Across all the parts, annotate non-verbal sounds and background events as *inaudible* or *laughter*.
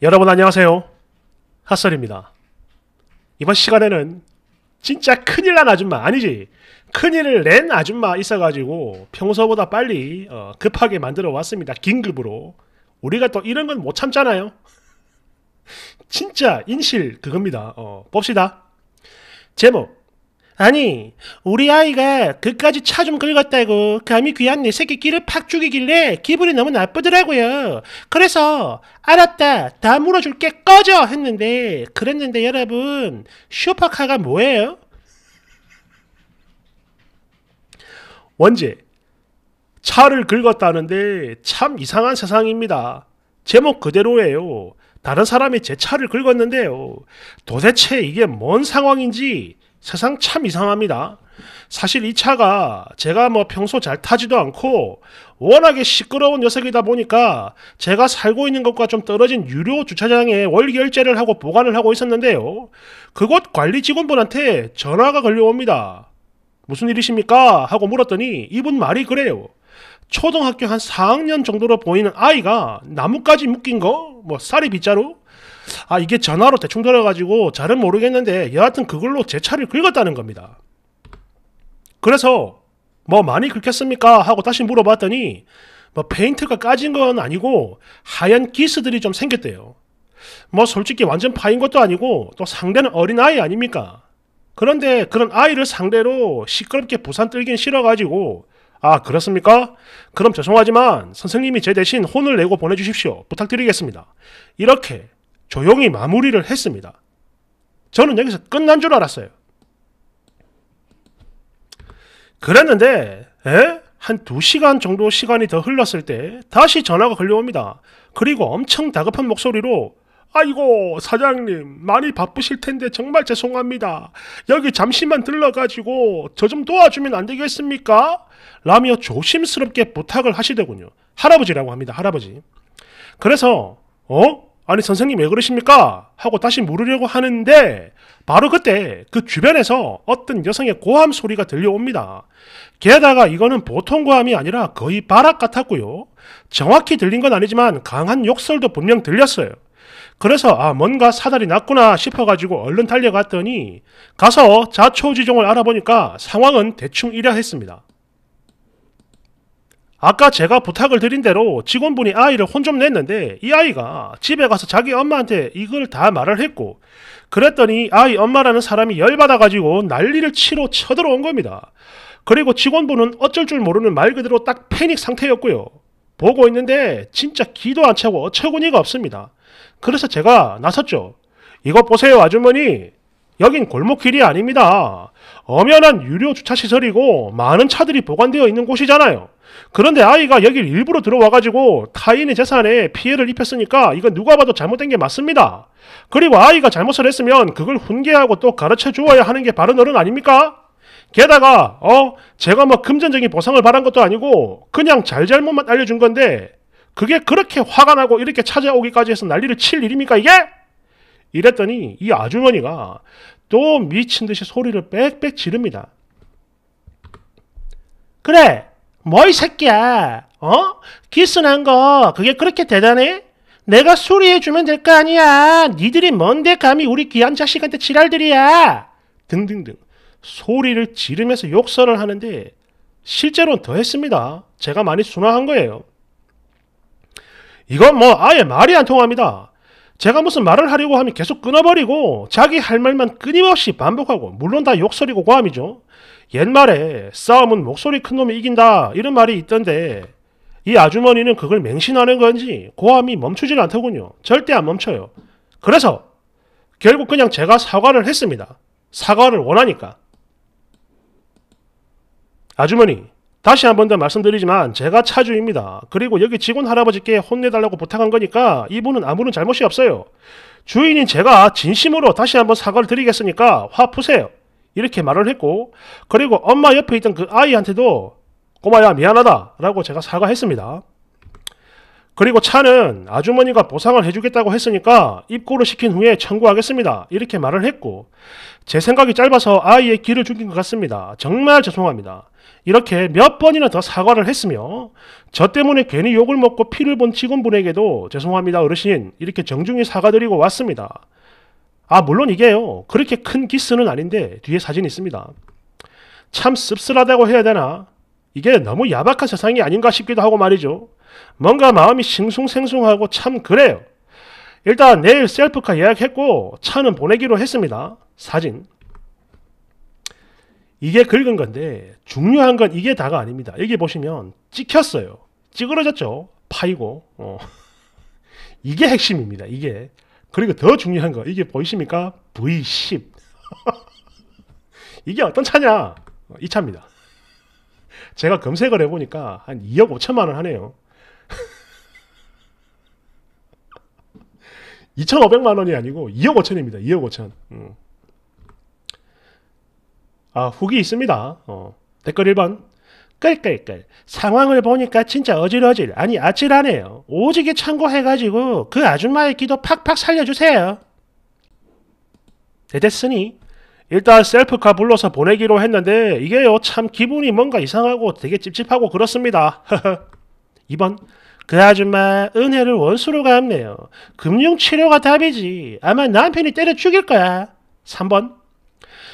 여러분 안녕하세요. 핫설입니다. 이번 시간에는 진짜 큰일 난 아줌마 아니지 큰일을 낸 아줌마 있어가지고 평소보다 빨리 어, 급하게 만들어 왔습니다. 긴급으로 우리가 또 이런 건 못 참잖아요. 진짜 인실 그겁니다. 어, 봅시다. 제목 아니 우리 아이가 그까지 차 좀 긁었다고 감히 귀한 내 새끼 끼를 팍 죽이길래 기분이 너무 나쁘더라고요. 그래서 알았다 다 물어줄게 꺼져 했는데 그랬는데 여러분 슈퍼카가 뭐예요? 원제 차를 긁었다는데 참 이상한 세상입니다. 제목 그대로예요. 다른 사람이 제 차를 긁었는데요. 도대체 이게 뭔 상황인지 세상 참 이상합니다. 사실 이 차가 제가 뭐 평소 잘 타지도 않고 워낙에 시끄러운 녀석이다 보니까 제가 살고 있는 것과 좀 떨어진 유료 주차장에 월 결제를 하고 보관을 하고 있었는데요. 그곳 관리 직원분한테 전화가 걸려옵니다. 무슨 일이십니까? 하고 물었더니 이분 말이 그래요. 초등학교 한 4학년 정도로 보이는 아이가 나뭇가지 묶인 거, 뭐 쌀이 빗자루, 아 이게 전화로 대충 들어가지고 잘은 모르겠는데 여하튼 그걸로 제 차를 긁었다는 겁니다. 그래서 뭐 많이 긁혔습니까? 하고 다시 물어봤더니 뭐 페인트가 까진 건 아니고 하얀 기스들이 좀 생겼대요. 뭐 솔직히 완전 파인 것도 아니고 또 상대는 어린아이 아닙니까? 그런데 그런 아이를 상대로 시끄럽게 부산 떨긴 싫어가지고 아 그렇습니까? 그럼 죄송하지만 선생님이 제 대신 혼을 내고 보내주십시오. 부탁드리겠습니다. 이렇게 조용히 마무리를 했습니다. 저는 여기서 끝난 줄 알았어요. 그랬는데, 에? 한 2시간 정도 시간이 더 흘렀을 때 다시 전화가 걸려옵니다. 그리고 엄청 다급한 목소리로 아이고 사장님 많이 바쁘실 텐데 정말 죄송합니다. 여기 잠시만 들러가지고 저 좀 도와주면 안 되겠습니까? 라며 조심스럽게 부탁을 하시더군요. 할아버지라고 합니다. 할아버지. 그래서 어? 아니 선생님 왜 그러십니까? 하고 다시 물으려고 하는데 바로 그때 그 주변에서 어떤 여성의 고함 소리가 들려옵니다. 게다가 이거는 보통 고함이 아니라 거의 바락 같았고요. 정확히 들린 건 아니지만 강한 욕설도 분명 들렸어요. 그래서 아 뭔가 사달이 났구나 싶어가지고 얼른 달려갔더니 가서 자초지종을 알아보니까 상황은 대충 이러했습니다. 아까 제가 부탁을 드린 대로 직원분이 아이를 혼 좀냈는데 이 아이가 집에 가서 자기 엄마한테 이걸 다 말을 했고 그랬더니 아이 엄마라는 사람이 열받아가지고 난리를 치러 쳐들어온 겁니다. 그리고 직원분은 어쩔 줄 모르는 말 그대로 딱 패닉 상태였고요. 보고 있는데 진짜 기도 안 차고 어처구니가 없습니다. 그래서 제가 나섰죠. 이거 보세요 아주머니 여긴 골목길이 아닙니다. 엄연한 유료 주차시설이고 많은 차들이 보관되어 있는 곳이잖아요. 그런데 아이가 여길 일부러 들어와가지고 타인의 재산에 피해를 입혔으니까 이건 누가 봐도 잘못된 게 맞습니다. 그리고 아이가 잘못을 했으면 그걸 훈계하고 또 가르쳐 주어야 하는 게 바른 어른 아닙니까? 게다가 어 제가 뭐 금전적인 보상을 바란 것도 아니고 그냥 잘잘못만 알려준 건데 그게 그렇게 화가 나고 이렇게 찾아오기까지 해서 난리를 칠 일입니까 이게? 이랬더니 이 아주머니가 또 미친 듯이 소리를 빽빽 지릅니다. 그래, 뭐 이 새끼야, 어? 기스난 거 그게 그렇게 대단해? 내가 수리해주면 될 거 아니야. 니들이 뭔데 감히 우리 귀한 자식한테 지랄들이야. 등등등 소리를 지르면서 욕설을 하는데 실제로는 더 했습니다. 제가 많이 순화한 거예요. 이건 뭐 아예 말이 안 통합니다. 제가 무슨 말을 하려고 하면 계속 끊어버리고 자기 할 말만 끊임없이 반복하고 물론 다 욕설이고 고함이죠. 옛말에 싸움은 목소리 큰 놈이 이긴다 이런 말이 있던데 이 아주머니는 그걸 맹신하는 건지 고함이 멈추질 않더군요. 절대 안 멈춰요. 그래서 결국 그냥 제가 사과를 했습니다. 사과를 원하니까. 아주머니, 다시 한 번 더 말씀드리지만 제가 차주입니다. 그리고 여기 직원 할아버지께 혼내달라고 부탁한 거니까 이분은 아무런 잘못이 없어요. 주인인 제가 진심으로 다시 한 번 사과를 드리겠으니까 화 푸세요. 이렇게 말을 했고 그리고 엄마 옆에 있던 그 아이한테도 꼬마야 미안하다 라고 제가 사과했습니다. 그리고 차는 아주머니가 보상을 해주겠다고 했으니까 입고를 시킨 후에 청구하겠습니다. 이렇게 말을 했고 제 생각이 짧아서 아이의 길을 죽인 것 같습니다. 정말 죄송합니다. 이렇게 몇 번이나 더 사과를 했으며 저 때문에 괜히 욕을 먹고 피를 본 직원분에게도 죄송합니다 어르신 이렇게 정중히 사과드리고 왔습니다. 아 물론 이게요 그렇게 큰 기스는 아닌데 뒤에 사진 있습니다. 참 씁쓸하다고 해야 되나 이게 너무 야박한 세상이 아닌가 싶기도 하고 말이죠. 뭔가 마음이 싱숭생숭하고 참 그래요. 일단 내일 셀프카 예약했고 차는 보내기로 했습니다. 사진 이게 긁은 건데 중요한 건 이게 다가 아닙니다. 여기 보시면 찍혔어요. 찌그러졌죠. 파이고. 어. *laughs* 이게 핵심입니다. 이게. 그리고 더 중요한 거 이게 보이십니까? V10. *laughs* 이게 어떤 차냐? 이 차입니다. 제가 검색을 해보니까 한 2억 5천만 원 하네요. 2,500만 *laughs* 원이 아니고 2억 5천입니다. 2억 5천. 음. 아, 후기 있습니다. 어, 댓글 1번. 끌끌끌. 상황을 보니까 진짜 어질어질. 아니, 아찔하네요. 오지게 참고해가지고 그 아줌마의 기도 팍팍 살려주세요. 네, 됐으니. 일단 셀프카 불러서 보내기로 했는데 이게요 참 기분이 뭔가 이상하고 되게 찝찝하고 그렇습니다. 2번 *laughs* 그 아줌마 은혜를 원수로 갚네요. 금융치료가 답이지. 아마 남편이 때려 죽일 거야. 3번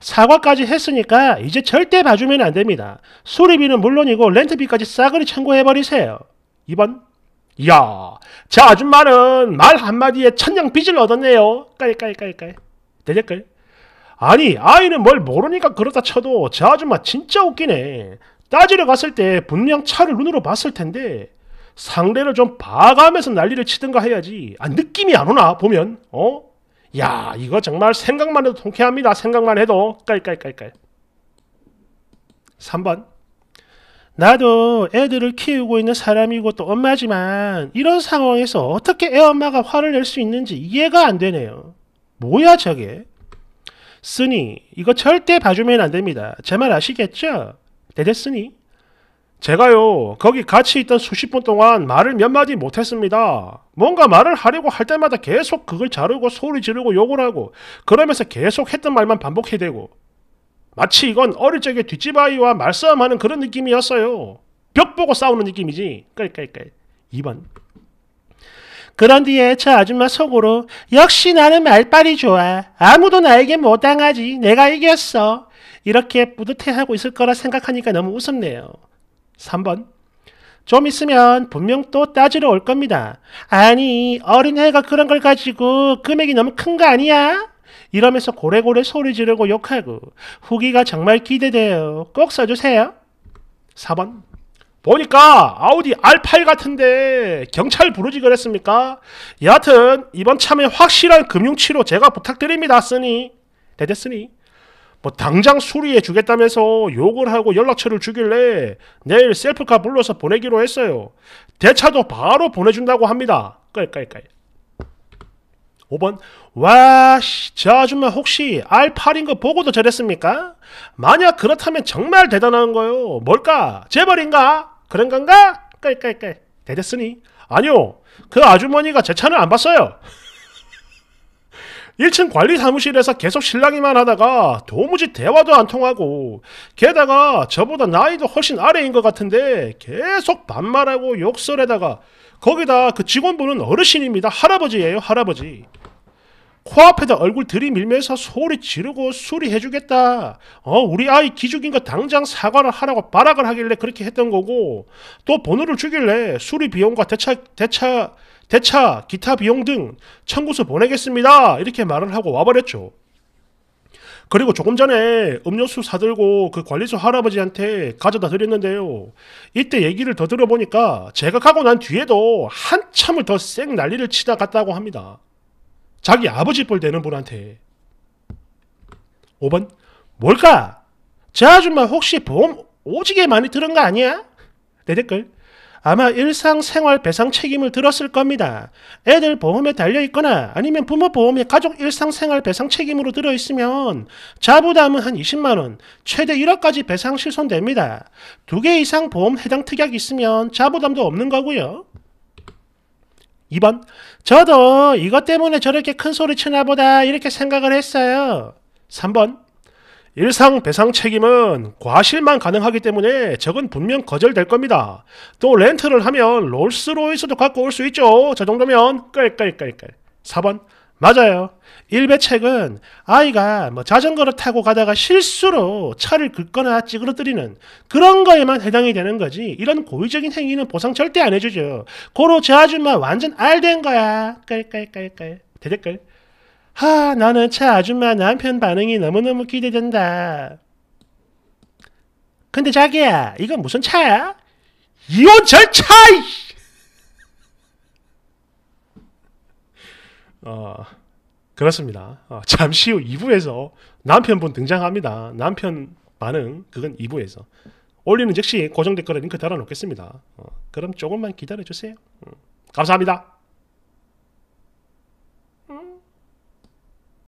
사과까지 했으니까 이제 절대 봐주면 안 됩니다. 수리비는 물론이고 렌트비까지 싸그리 청구해버리세요. 2번 야, 저 아줌마는 말 한마디에 천냥 빚을 얻었네요. 깔깔깔깔. 대댓글. 아니, 아이는 뭘 모르니까 그렇다 쳐도 저 아줌마 진짜 웃기네. 따지러 갔을 때 분명 차를 눈으로 봤을 텐데 상대를 좀 봐가면서 난리를 치든가 해야지. 아, 느낌이 안 오나, 보면. 어? 야 이거 정말 생각만 해도 통쾌합니다. 생각만 해도 깔깔깔깔. 3번 나도 애들을 키우고 있는 사람이고 또 엄마지만 이런 상황에서 어떻게 애엄마가 화를 낼 수 있는지 이해가 안 되네요. 뭐야 저게? 쓰니 이거 절대 봐주면 안 됩니다. 제 말 아시겠죠? 대대쓰니 네, 네, 제가요, 거기 같이 있던 수십 분 동안 말을 몇 마디 못했습니다. 뭔가 말을 하려고 할 때마다 계속 그걸 자르고 소리 지르고 욕을 하고 그러면서 계속 했던 말만 반복해대고 마치 이건 어릴 적에 뒷집아이와 말싸움하는 그런 느낌이었어요. 벽 보고 싸우는 느낌이지. 그러니 2번. 그런 뒤에 저 아줌마 속으로 역시 나는 말빨이 좋아. 아무도 나에게 못 당하지. 내가 이겼어. 이렇게 뿌듯해하고 있을 거라 생각하니까 너무 웃었네요. 3번. 좀 있으면 분명 또 따지러 올 겁니다. 아니, 어린애가 그런 걸 가지고 금액이 너무 큰 거 아니야? 이러면서 고래고래 소리 지르고 욕하고 후기가 정말 기대돼요. 꼭 써주세요. 4번. 보니까 아우디 R8 같은데 경찰 부르지 그랬습니까? 여하튼 이번 참에 확실한 금융치료 제가 부탁드립니다. 쓰니 대대쓰니 뭐 당장 수리해 주겠다면서 욕을 하고 연락처를 주길래 내일 셀프카 불러서 보내기로 했어요. 대차도 바로 보내준다고 합니다. 깔깔깔. 5번 와씨 저 아줌마 혹시 R8인 거 보고도 저랬습니까? 만약 그렇다면 정말 대단한 거요. 뭘까? 재벌인가? 그런 건가? 깔깔깔. 대댔으니 아니요. 그 아주머니가 제 차는 안 봤어요. 1층 관리 사무실에서 계속 실랑이만 하다가 도무지 대화도 안 통하고 게다가 저보다 나이도 훨씬 아래인 것 같은데 계속 반말하고 욕설에다가 거기다 그 직원분은 어르신입니다. 할아버지예요, 할아버지. 코앞에다 얼굴 들이밀면서 소리 지르고 수리해주겠다. 어, 우리 아이 기죽인 거 당장 사과를 하라고 발악을 하길래 그렇게 했던 거고, 또 번호를 주길래 수리 비용과 대차, 대차, 대차, 기타 비용 등 청구서 보내겠습니다. 이렇게 말을 하고 와버렸죠. 그리고 조금 전에 음료수 사들고 그 관리소 할아버지한테 가져다 드렸는데요. 이때 얘기를 더 들어보니까 제가 가고 난 뒤에도 한참을 더 쌩 난리를 치다 갔다고 합니다. 자기 아버지 뻘 되는 분한테 5번 뭘까? 저 아줌마 혹시 보험 오지게 많이 들은 거 아니야? 내 댓글 아마 일상생활 배상 책임을 들었을 겁니다. 애들 보험에 달려있거나 아니면 부모 보험에 가족 일상생활 배상 책임으로 들어있으면 자부담은 한 20만원, 최대 1억까지 배상 실손됩니다. 두 개 이상 보험 해당 특약이 있으면 자부담도 없는 거고요. 2번 저도 이것 때문에 저렇게 큰 소리 치나 보다 이렇게 생각을 했어요. 3번 일상 배상 책임은 과실만 가능하기 때문에 적은 분명 거절될 겁니다. 또 렌트를 하면 롤스로이스도 갖고 올 수 있죠. 저 정도면 끌끌끌끌. 4번 맞아요. 일배책은 아이가 뭐 자전거를 타고 가다가 실수로 차를 긁거나 찌그러뜨리는 그런 거에만 해당이 되는 거지 이런 고의적인 행위는 보상 절대 안 해주죠. 고로 저 아줌마 완전 알 된 거야. 깔깔깔깔 대댓글 하 나는 차 아줌마 남편 반응이 너무너무 기대된다. 근데 자기야 이건 무슨 차야? 이혼 절차! 이씨. 어, 그렇습니다. 어, 잠시 후 2부에서 남편분 등장합니다. 남편 반응 그건 2부에서 올리는 즉시 고정 댓글에 링크 달아놓겠습니다. 어, 그럼 조금만 기다려주세요. 음, 감사합니다.